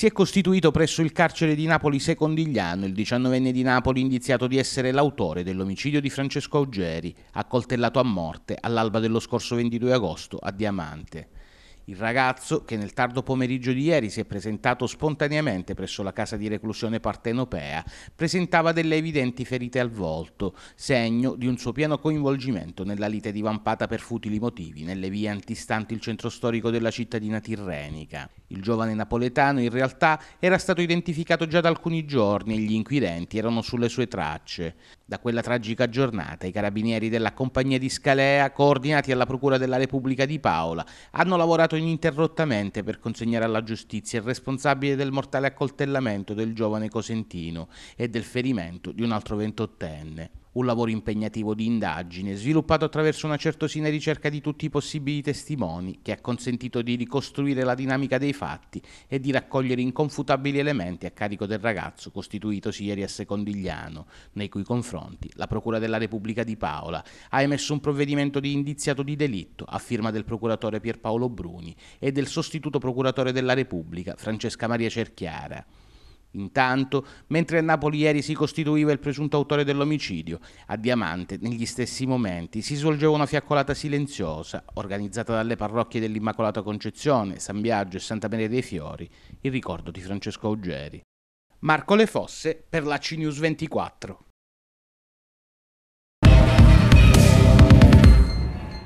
si è costituito presso il carcere di Napoli Secondigliano il 19enne di Napoli indiziato di essere l'autore dell'omicidio di Francesco Augeri, accoltellato a morte all'alba dello scorso 22 agosto a Diamante. Il ragazzo, che nel tardo pomeriggio di ieri si è presentato spontaneamente presso la casa di reclusione partenopea, presentava delle evidenti ferite al volto, segno di un suo pieno coinvolgimento nella lite divampata per futili motivi nelle vie antistanti il centro storico della cittadina tirrenica. Il giovane napoletano in realtà era stato identificato già da alcuni giorni e gli inquirenti erano sulle sue tracce. Da quella tragica giornata i carabinieri della compagnia di Scalea, coordinati alla Procura della Repubblica di Paola, hanno lavorato ininterrottamente per consegnare alla giustizia il responsabile del mortale accoltellamento del giovane Cosentino e del ferimento di un altro ventottenne un lavoro impegnativo di indagine, sviluppato attraverso una certosina ricerca di tutti i possibili testimoni, che ha consentito di ricostruire la dinamica dei fatti e di raccogliere inconfutabili elementi a carico del ragazzo costituitosi ieri a Secondigliano, nei cui confronti la Procura della Repubblica di Paola ha emesso un provvedimento di indiziato di delitto a firma del procuratore Pierpaolo Bruni e del sostituto procuratore della Repubblica Francesca Maria Cerchiara. Intanto, mentre a Napoli ieri si costituiva il presunto autore dell'omicidio, a Diamante, negli stessi momenti, si svolgeva una fiaccolata silenziosa, organizzata dalle parrocchie dell'Immacolata Concezione, San Biagio e Santa Maria dei Fiori, in ricordo di Francesco Augieri. Marco Le Fosse per la CNews 24.